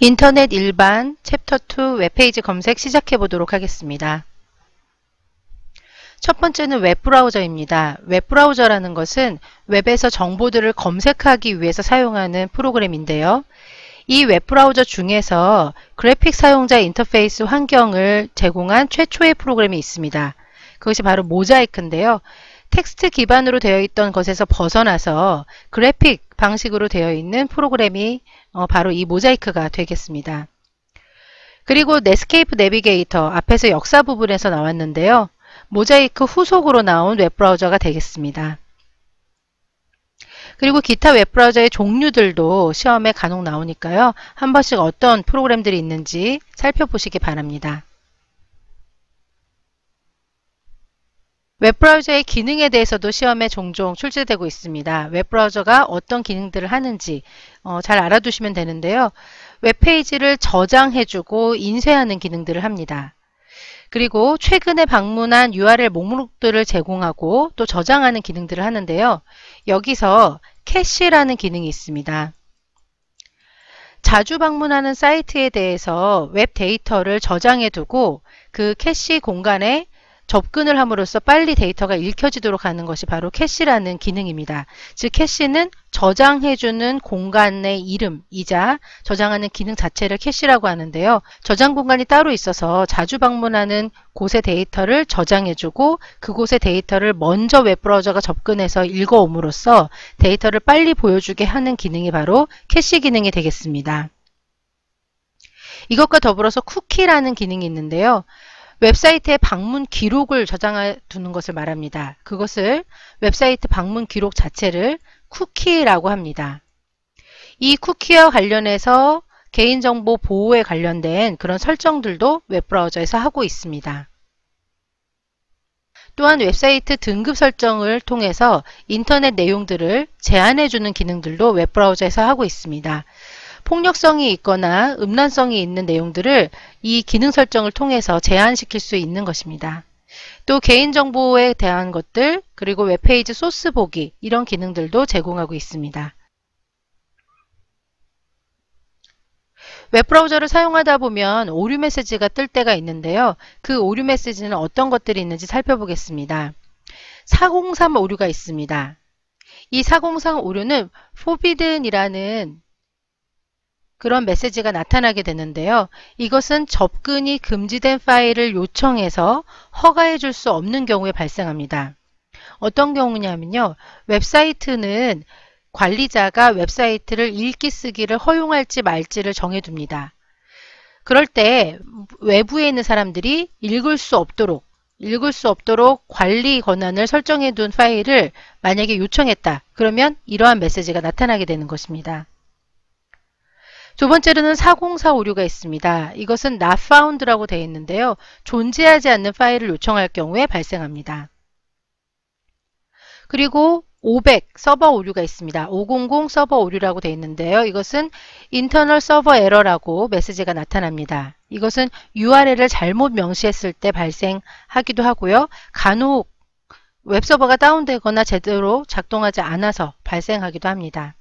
인터넷 일반 챕터 2 웹페이지 검색 시작해 보도록 하겠습니다. 첫 번째는 웹브라우저입니다. 웹브라우저라는 것은 웹에서 정보들을 검색하기 위해서 사용하는 프로그램인데요. 이 웹브라우저 중에서 그래픽 사용자 인터페이스 환경을 제공한 최초의 프로그램이 있습니다. 그것이 바로 모자이크인데요. 텍스트 기반으로 되어 있던 것에서 벗어나서 그래픽 방식으로 되어 있는 프로그램이 어, 바로 이 모자이크가 되겠습니다. 그리고 넷스케이프 내비게이터 앞에서 역사 부분에서 나왔는데요. 모자이크 후속으로 나온 웹브라우저가 되겠습니다. 그리고 기타 웹브라우저의 종류들도 시험에 간혹 나오니까요. 한 번씩 어떤 프로그램들이 있는지 살펴보시기 바랍니다. 웹브라우저의 기능에 대해서도 시험에 종종 출제되고 있습니다. 웹브라우저가 어떤 기능들을 하는지 어, 잘 알아두시면 되는데요. 웹페이지를 저장해주고 인쇄하는 기능들을 합니다. 그리고 최근에 방문한 URL 목록들을 제공하고 또 저장하는 기능들을 하는데요. 여기서 캐시라는 기능이 있습니다. 자주 방문하는 사이트에 대해서 웹 데이터를 저장해 두고 그 캐시 공간에 접근을 함으로써 빨리 데이터가 읽혀지도록 하는 것이 바로 캐시라는 기능입니다. 즉 캐시는 저장해주는 공간의 이름이자 저장하는 기능 자체를 캐시라고 하는데요. 저장 공간이 따로 있어서 자주 방문하는 곳의 데이터를 저장해주고 그곳의 데이터를 먼저 웹브라우저가 접근해서 읽어옴으로써 데이터를 빨리 보여주게 하는 기능이 바로 캐시 기능이 되겠습니다. 이것과 더불어서 쿠키라는 기능이 있는데요. 웹사이트에 방문 기록을 저장해 두는 것을 말합니다. 그것을 웹사이트 방문 기록 자체를 쿠키라고 합니다. 이 쿠키와 관련해서 개인정보 보호에 관련된 그런 설정들도 웹브라우저에서 하고 있습니다. 또한 웹사이트 등급 설정을 통해서 인터넷 내용들을 제한해주는 기능들도 웹브라우저에서 하고 있습니다. 폭력성이 있거나 음란성이 있는 내용들을 이 기능 설정을 통해서 제한시킬 수 있는 것입니다. 또 개인정보에 대한 것들, 그리고 웹페이지 소스 보기 이런 기능들도 제공하고 있습니다. 웹브라우저를 사용하다 보면 오류 메시지가 뜰 때가 있는데요. 그 오류 메시지는 어떤 것들이 있는지 살펴보겠습니다. 403 오류가 있습니다. 이 403 오류는 forbidden이라는 그런 메시지가 나타나게 되는데요. 이것은 접근이 금지된 파일을 요청해서 허가해 줄 수 없는 경우에 발생합니다. 어떤 경우냐면요. 웹사이트는 관리자가 웹사이트를 읽기 쓰기를 허용할지 말지를 정해둡니다. 그럴 때 외부에 있는 사람들이 읽을 수 없도록 읽을 수 없도록 관리 권한을 설정해 둔 파일을 만약에 요청했다. 그러면 이러한 메시지가 나타나게 되는 것입니다. 두 번째로는 40456가 있습니다. 이것은 not found라고 되어 있는데요. 존재하지 않는 파일을 요청할 경우에 발생합니다. 그리고 500 서버 오류가 있습니다. 500 서버 오류라고 되어 있는데요. 이것은 인터널 서버 에러라고 메시지가 나타납니다. 이것은 URL을 잘못 명시했을 때 발생하기도 하고요. 간혹 웹서버가 다운되거나 제대로 작동하지 않아서 발생하기도 합니다.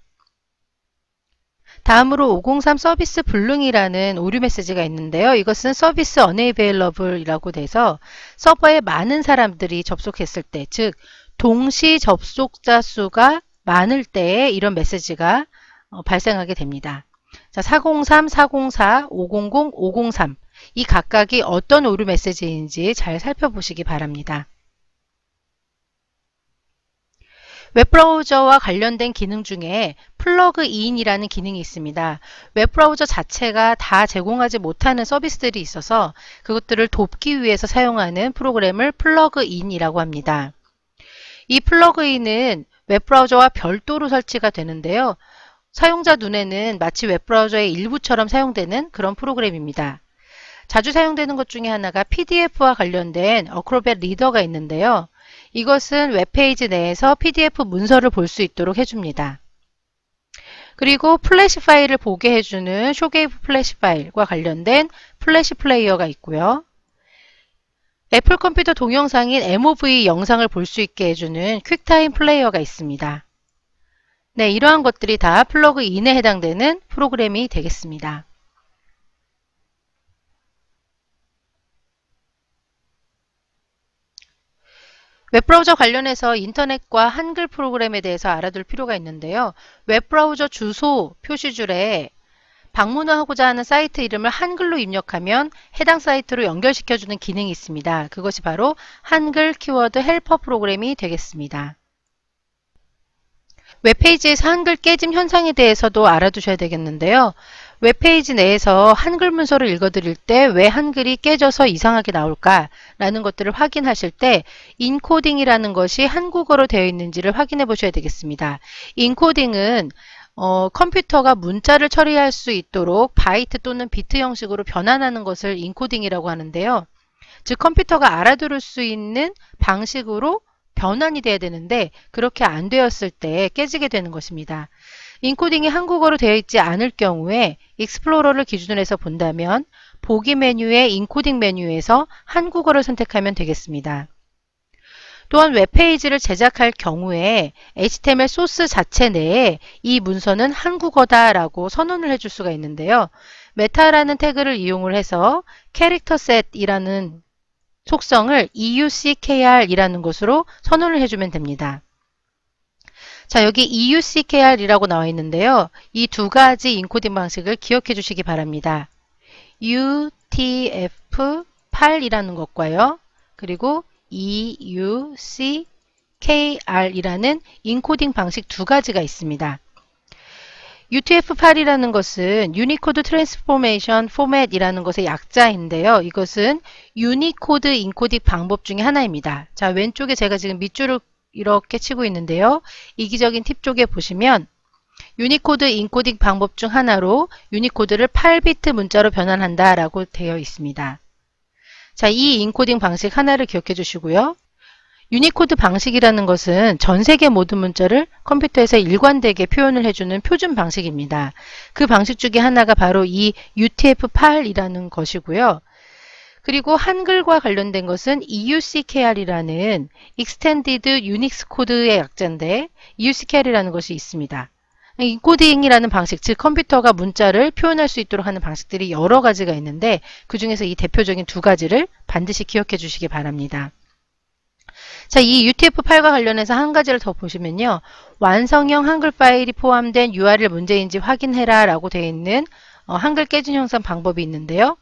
다음으로 503 서비스 불능이라는 오류 메시지가 있는데요. 이것은 서비스 unavailable이라고 돼서 서버에 많은 사람들이 접속했을 때, 즉 동시 접속자 수가 많을 때에 이런 메시지가 어, 발생하게 됩니다. 자, 403, 404, 500, 503 이 각각이 어떤 오류 메시지인지 잘 살펴보시기 바랍니다. 웹브라우저와 관련된 기능 중에 플러그인이라는 기능이 있습니다. 웹브라우저 자체가 다 제공하지 못하는 서비스들이 있어서 그것들을 돕기 위해서 사용하는 프로그램을 플러그인이라고 합니다. 이 플러그인은 웹브라우저와 별도로 설치가 되는데요. 사용자 눈에는 마치 웹브라우저의 일부처럼 사용되는 그런 프로그램입니다. 자주 사용되는 것 중에 하나가 PDF와 관련된 어크로벳 리더가 있는데요. 이것은 웹페이지 내에서 PDF 문서를 볼 수 있도록 해줍니다. 그리고 플래시 파일을 보게 해주는 쇼게이프 플래시 파일과 관련된 플래시 플레이어가 있고요. 애플 컴퓨터 동영상인 MOV 영상을 볼 수 있게 해주는 퀵타임 플레이어가 있습니다. 네, 이러한 것들이 다 플러그인에 해당되는 프로그램이 되겠습니다. 웹브라우저 관련해서 인터넷과 한글 프로그램에 대해서 알아둘 필요가 있는데요. 웹브라우저 주소 표시줄에 방문하고자 하는 사이트 이름을 한글로 입력하면 해당 사이트로 연결시켜주는 기능이 있습니다. 그것이 바로 한글 키워드 헬퍼 프로그램이 되겠습니다. 웹페이지에서 한글 깨짐 현상에 대해서도 알아두셔야 되겠는데요. 웹페이지 내에서 한글 문서를 읽어드릴 때 왜 한글이 깨져서 이상하게 나올까라는 것들을 확인하실 때 인코딩이라는 것이 한국어로 되어 있는지를 확인해 보셔야 되겠습니다. 인코딩은 어, 컴퓨터가 문자를 처리할 수 있도록 바이트 또는 비트 형식으로 변환하는 것을 인코딩이라고 하는데요. 즉 컴퓨터가 알아들을 수 있는 방식으로 변환이 돼야 되는데 그렇게 안 되었을 때 깨지게 되는 것입니다. 인코딩이 한국어로 되어 있지 않을 경우에 익스플로러를 기준으로 해서 본다면 보기 메뉴의 인코딩 메뉴에서 한국어를 선택하면 되겠습니다. 또한 웹페이지를 제작할 경우에 HTML 소스 자체 내에 이 문서는 한국어다라고 선언을 해줄 수가 있는데요. 메타라는 태그를 이용을 해서 e c c h a a r t e r s e t 이라는 속성을 EUCKR이라는 것으로 선언을 해주면 됩니다. 자, 여기 EUCKR이라고 나와 있는데요. 이 두 가지 인코딩 방식을 기억해 주시기 바랍니다. UTF-8이라는 것과요. 그리고 EUCKR이라는 인코딩 방식 두 가지가 있습니다. UTF-8이라는 것은 유니코드 트랜스포메이션 포맷이라는 것의 약자인데요. 이것은 유니코드 인코딩 방법 중의 하나입니다. 자, 왼쪽에 제가 지금 밑줄을 이렇게 치고 있는데요. 이기적인 팁 쪽에 보시면 유니코드 인코딩 방법 중 하나로 유니코드를 8비트 문자로 변환한다 라고 되어 있습니다. 자, 이 인코딩 방식 하나를 기억해 주시고요. 유니코드 방식이라는 것은 전 세계 모든 문자를 컴퓨터에서 일관되게 표현을 해주는 표준 방식입니다. 그 방식 중에 하나가 바로 이 UTF-8이라는 것이고요. 그리고 한글과 관련된 것은 EUCKR이라는 Extended Unix e c o d e 의 약자인데 EUCKR이라는 것이 있습니다. 인코딩이라는 방식, 즉 컴퓨터가 문자를 표현할 수 있도록 하는 방식들이 여러 가지가 있는데 그 중에서 이 대표적인 두 가지를 반드시 기억해 주시기 바랍니다. 자, 이 UTF 8과 관련해서 한 가지를 더 보시면요. 완성형 한글 파일이 포함된 URL 문제인지 확인해라 라고 되어 있는 어, 한글 깨진 형상 방법이 있는데요.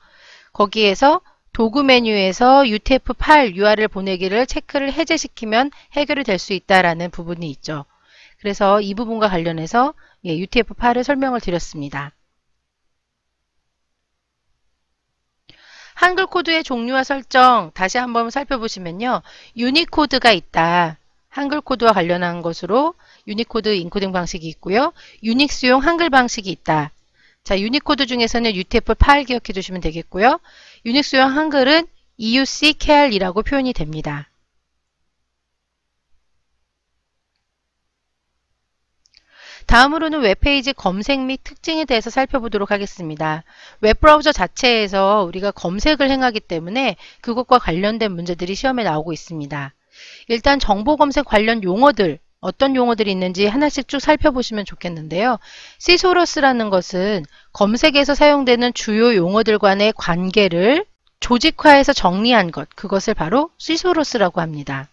거기에서 도구 메뉴에서 UTF 8 URL 보내기를 체크를 해제시키면 해결이 될 수 있다라는 부분이 있죠. 그래서 이 부분과 관련해서 예, UTF-8을 설명을 드렸습니다. 한글 코드의 종류와 설정 다시 한번 살펴보시면요. 유니코드가 있다. 한글 코드와 관련한 것으로 유니코드 인코딩 방식이 있고요. 유닉스용 한글 방식이 있다. 자, 유니코드 중에서는 UTF-8 기억해 주시면 되겠고요. 유닉스용 한글은 EUC k r 이라고 표현이 됩니다. 다음으로는 웹페이지 검색 및 특징에 대해서 살펴보도록 하겠습니다. 웹브라우저 자체에서 우리가 검색을 행하기 때문에 그것과 관련된 문제들이 시험에 나오고 있습니다. 일단 정보 검색 관련 용어들 어떤 용어들이 있는지 하나씩 쭉 살펴보시면 좋겠는데요. 시소러스라는 것은 검색에서 사용되는 주요 용어들 간의 관계를 조직화해서 정리한 것, 그것을 바로 시소러스라고 합니다.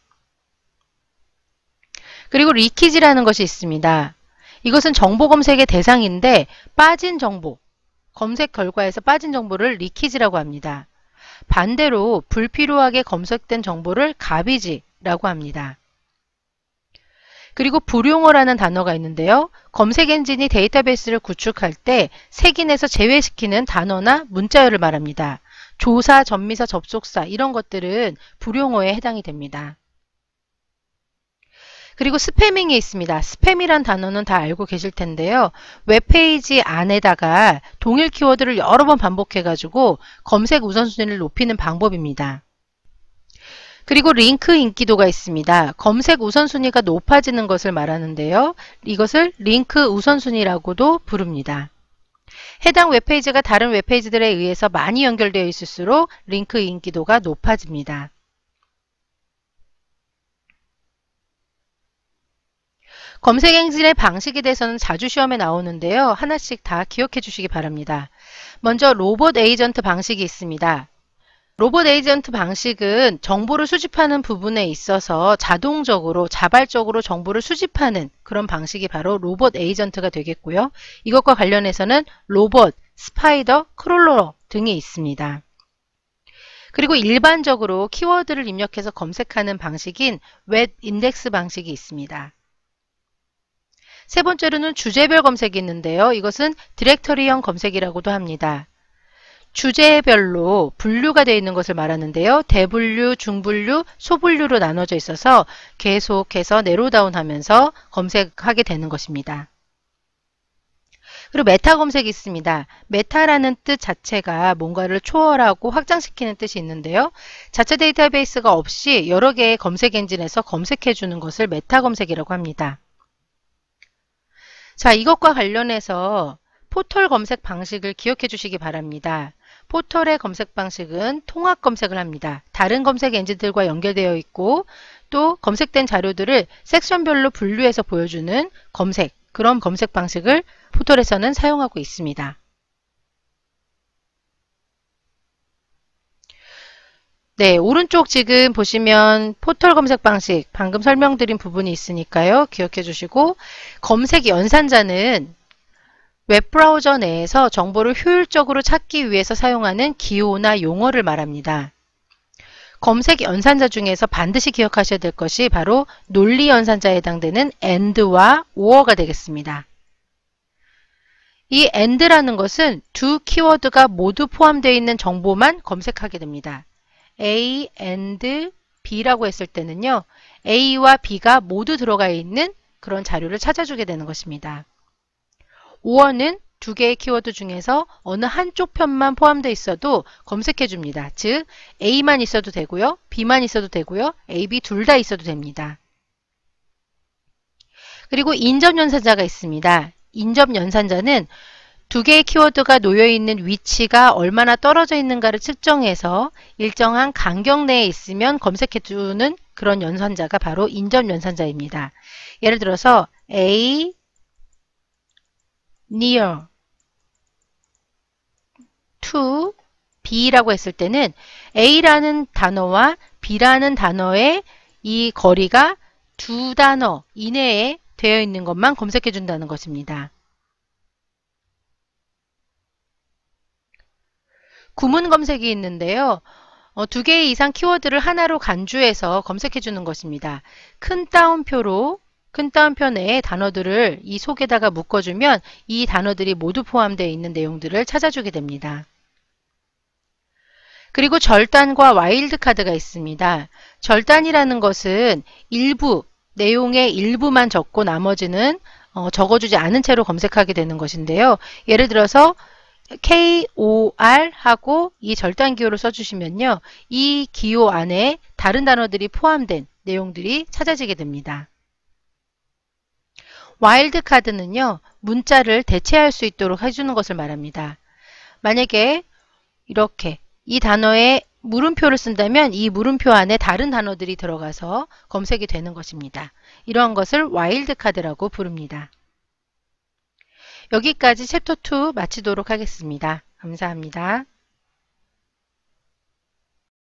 그리고 리키지라는 것이 있습니다. 이것은 정보 검색의 대상인데 빠진 정보, 검색 결과에서 빠진 정보를 리키지라고 합니다. 반대로 불필요하게 검색된 정보를 가비지라고 합니다. 그리고 불용어라는 단어가 있는데요. 검색 엔진이 데이터베이스를 구축할 때 색인에서 제외시키는 단어나 문자열을 말합니다. 조사, 전미사, 접속사 이런 것들은 불용어에 해당이 됩니다. 그리고 스패밍이 있습니다. 스팸이란 단어는 다 알고 계실 텐데요. 웹페이지 안에다가 동일 키워드를 여러 번 반복해가지고 검색 우선순위를 높이는 방법입니다. 그리고 링크 인기도가 있습니다. 검색 우선순위가 높아지는 것을 말하는데요. 이것을 링크 우선순위라고도 부릅니다. 해당 웹페이지가 다른 웹페이지들에 의해서 많이 연결되어 있을수록 링크 인기도가 높아집니다. 검색 행진의 방식에 대해서는 자주 시험에 나오는데요. 하나씩 다 기억해 주시기 바랍니다. 먼저 로봇 에이전트 방식이 있습니다. 로봇 에이전트 방식은 정보를 수집하는 부분에 있어서 자동적으로 자발적으로 정보를 수집하는 그런 방식이 바로 로봇 에이전트가 되겠고요. 이것과 관련해서는 로봇, 스파이더, 크롤러 등이 있습니다. 그리고 일반적으로 키워드를 입력해서 검색하는 방식인 웹 인덱스 방식이 있습니다. 세 번째로는 주제별 검색이 있는데요. 이것은 디렉터리형 검색이라고도 합니다. 주제별로 분류가 되어 있는 것을 말하는데요. 대분류, 중분류, 소분류로 나눠져 있어서 계속해서 내로다운 하면서 검색하게 되는 것입니다. 그리고 메타 검색이 있습니다. 메타라는 뜻 자체가 뭔가를 초월하고 확장시키는 뜻이 있는데요. 자체 데이터베이스가 없이 여러 개의 검색 엔진에서 검색해 주는 것을 메타 검색이라고 합니다. 자, 이것과 관련해서 포털 검색 방식을 기억해 주시기 바랍니다. 포털의 검색 방식은 통합 검색을 합니다. 다른 검색 엔진들과 연결되어 있고 또 검색된 자료들을 섹션별로 분류해서 보여주는 검색, 그런 검색 방식을 포털에서는 사용하고 있습니다. 네, 오른쪽 지금 보시면 포털 검색 방식 방금 설명드린 부분이 있으니까요. 기억해 주시고 검색 연산자는 웹브라우저 내에서 정보를 효율적으로 찾기 위해서 사용하는 기호나 용어를 말합니다. 검색 연산자 중에서 반드시 기억하셔야 될 것이 바로 논리 연산자에 해당되는 AND와 OR가 되겠습니다. 이 AND라는 것은 두 키워드가 모두 포함되어 있는 정보만 검색하게 됩니다. A, AND, B라고 했을 때는요. A와 B가 모두 들어가 있는 그런 자료를 찾아주게 되는 것입니다. 5어은두 개의 키워드 중에서 어느 한쪽 편만 포함되어 있어도 검색해 줍니다. 즉 A만 있어도 되고요. B만 있어도 되고요. A, B 둘 다 있어도 됩니다. 그리고 인접연산자가 있습니다. 인접연산자는 두 개의 키워드가 놓여있는 위치가 얼마나 떨어져 있는가를 측정해서 일정한 간격 내에 있으면 검색해주는 그런 연산자가 바로 인접연산자입니다. 예를 들어서 A, near to B라고 했을 때는 A라는 단어와 B라는 단어의 이 거리가 두 단어 이내에 되어 있는 것만 검색해 준다는 것입니다. 구문 검색이 있는데요. 어, 두개의 이상 키워드를 하나로 간주해서 검색해 주는 것입니다. 큰 따옴표로 큰따옴표에 단어들을 이 속에다가 묶어주면 이 단어들이 모두 포함되어 있는 내용들을 찾아주게 됩니다. 그리고 절단과 와일드카드가 있습니다. 절단이라는 것은 일부, 내용의 일부만 적고 나머지는 어, 적어주지 않은 채로 검색하게 되는 것인데요. 예를 들어서 KOR 하고 이 절단 기호를 써주시면요. 이 기호 안에 다른 단어들이 포함된 내용들이 찾아지게 됩니다. 와일드카드는요. 문자를 대체할 수 있도록 해주는 것을 말합니다. 만약에 이렇게 이 단어에 물음표를 쓴다면 이 물음표 안에 다른 단어들이 들어가서 검색이 되는 것입니다. 이러한 것을 와일드카드라고 부릅니다. 여기까지 챕터 2 마치도록 하겠습니다. 감사합니다.